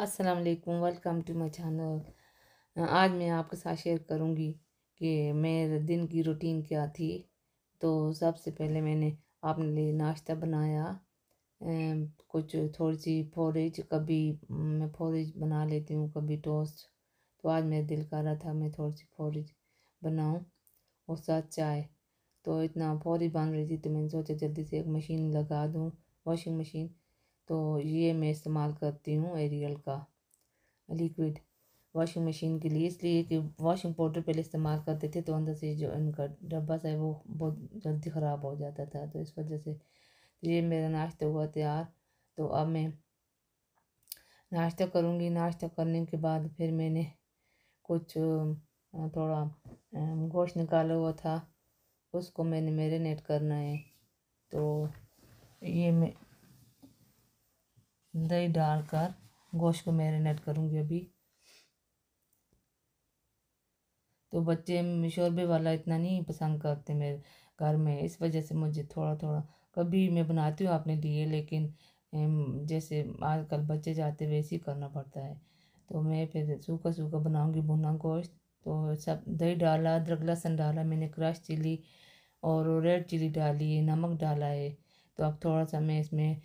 अस्सलाम वालेकुम welcome to my channel आज मैं आपके साथ शेयर करूंगी कि मेरे दिन की रूटीन क्या थी तो सबसे पहले मैंने आपने लिए नाश्ता बनाया कुछ थोड़ी सी फोरेज कभी मैं फोरेज बना लेती हूँ कभी टोस्ट तो आज मेरा दिल कर रहा था मैं थोड़ी सी फोरेज बनाऊँ और साथ चाय तो इतना फोरेज बन रही थी तो मैंने सोचा जल्दी से एक मशीन लगा दूँ वॉशिंग मशीन तो ये मैं इस्तेमाल करती हूँ एरियल का लिक्विड वॉशिंग मशीन के लिए इसलिए कि वॉशिंग पाउडर पहले इस्तेमाल करते थे तो अंदर से जो इनका डब्बा सा है वो बहुत जल्दी ख़राब हो जाता था तो इस वजह से तो ये मेरा नाश्ता हुआ तैयार तो अब मैं नाश्ता करूँगी नाश्ता करने के बाद फिर मैंने कुछ थोड़ा गोश्त निकाला हुआ था उसको मैंने मेरीनेट करना है तो ये मैं दही डालकर गोश्त को मैरिनेट करूँगी अभी तो बच्चे शोरबे वाला इतना नहीं पसंद करते मेरे घर में इस वजह से मुझे थोड़ा थोड़ा कभी मैं बनाती हूँ अपने लिए लेकिन जैसे आजकल बच्चे जाते वैसे ही करना पड़ता है तो मैं फिर सूखा सूखा बनाऊँगी भुना गोश्त तो सब दही डाला अदरक लहसुन डाला मैंने क्रश चिली और रेड चिली डाली नमक डाला है तो अब थोड़ा सा मैं इसमें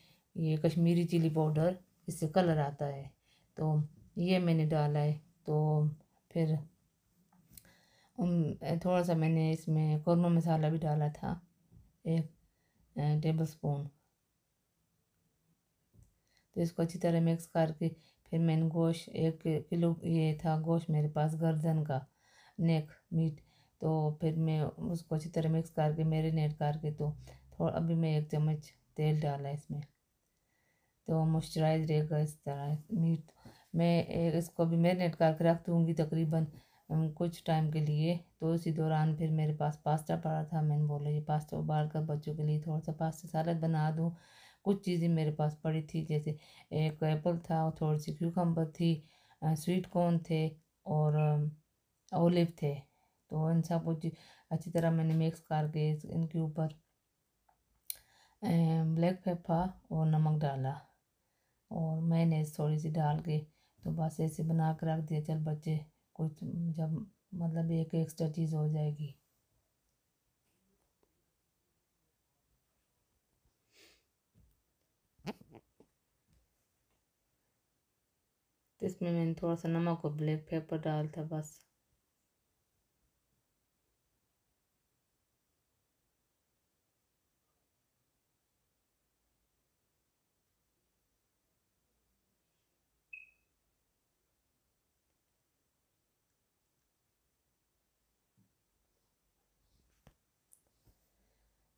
ये कश्मीरी चिली पाउडर इससे कलर आता है तो ये मैंने डाला है तो फिर थोड़ा सा मैंने इसमें कौरमा मसाला भी डाला था एक टेबल स्पून तो इसको अच्छी तरह मिक्स करके फिर मैंने गोश एक किलो ये था गोश मेरे पास गर्दन का नेक मीट तो फिर मैं उसको अच्छी तरह मिक्स करके नेट करके तो थोड़ा अभी मैं एक चम्मच तेल डाला इसमें तो मॉइस्चराइज रहेगा इस तरह मीट मैं इसको भी मैरिनेट करके रख दूँगी तकरीबन कुछ टाइम के लिए तो इसी दौरान फिर मेरे पास पास्ता पड़ा था मैंने बोला ये पास्ता उबाल कर बच्चों के लिए थोड़ा सा पास्ता सालद बना दूँ कुछ चीज़ें मेरे पास पड़ी थी जैसे एक एप्पल था और थोड़ी सी क्यूकम्बर थी स्वीट कॉर्न थे और ओलिव थे तो इन सब कुछ अच्छी तरह मैंने मिक्स करके इनके ऊपर ब्लैक पेपर और नमक डाला और मैंने थोड़ी सी डाल के तो बस ऐसे बना के रख दिया चल बच्चे कुछ जब मतलब एक एक्स्ट्रा चीज़ हो जाएगी तो इसमें मैंने थोड़ा सा नमक और ब्लैक पेपर डाला था बस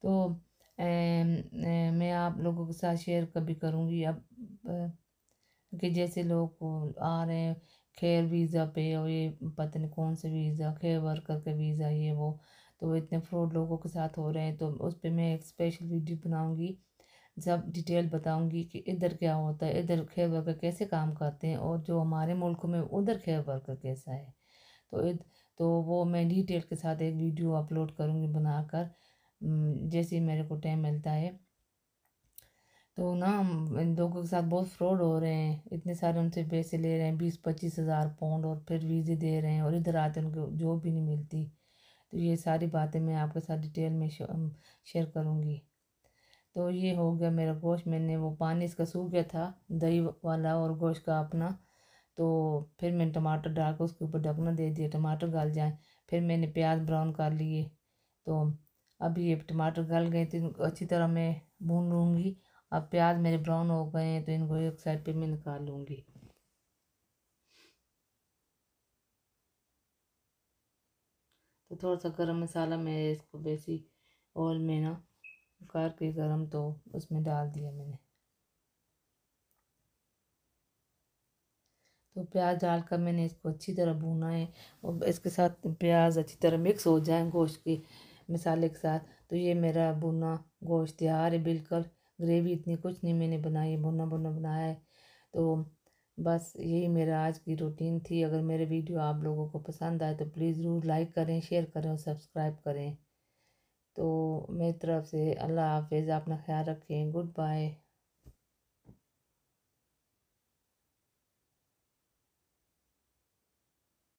तो मैं आप लोगों के साथ शेयर कभी करूँगी अब कि जैसे लोग आ रहे हैं खैर वीज़ा पे और ये पता नहीं कौन से वीज़ा खैर वर्कर का वीज़ा ये वो तो इतने फ्रॉड लोगों के साथ हो रहे हैं तो उस पर मैं एक स्पेशल वीडियो बनाऊँगी सब डिटेल बताऊँगी कि इधर क्या होता है इधर खैर वर्कर कैसे काम करते हैं और जो हमारे मुल्क में उधर खैर वर्कर कैसा है तो इद, तो वो मैं डिटेल के साथ एक वीडियो अपलोड करूँगी बनाकर जैसे ही मेरे को टाइम मिलता है तो ना इन लोगों के साथ बहुत फ्रॉड हो रहे हैं इतने सारे उनसे पैसे ले रहे हैं बीस पच्चीस हज़ार पाउंड और फिर वीज़े दे रहे हैं और इधर आते उनको जॉब भी नहीं मिलती तो ये सारी बातें मैं आपके साथ डिटेल में शेयर करूँगी तो ये हो गया मेरा गोश्त मैंने वो पानी इसका सूख गया था दही वाला और गोश्त का अपना तो फिर मैंने टमाटर डाल कर उसके ऊपर ढकना दे दिया टमाटर गल जाए फिर मैंने प्याज ब्राउन कर लिए तो अब ये टमाटर गल गए तो इनको अच्छी तरह मैं भून लूँगी अब प्याज मेरे ब्राउन हो गए हैं तो इनको एक साइड पे मैं निकाल लूँगी तो थोड़ा सा गरम मसाला मैं इसको बेसी ऑयल में ना कर के गरम तो उसमें डाल दिया मैंने तो प्याज डालकर मैंने इसको अच्छी तरह भूना है और इसके साथ प्याज अच्छी तरह मिक्स हो जाए गोश्त के मसाले के साथ तो ये मेरा भुना गोश्त तैयार है बिल्कुल ग्रेवी इतनी कुछ नहीं मैंने बनाई भुना भुना बनाया है तो बस यही मेरा आज की रूटीन थी अगर मेरे वीडियो आप लोगों को पसंद आए तो प्लीज़ ज़रूर लाइक करें शेयर करें और सब्सक्राइब करें तो मेरी तरफ से अल्लाह हाफिज़ अपना ख्याल रखें गुड बाय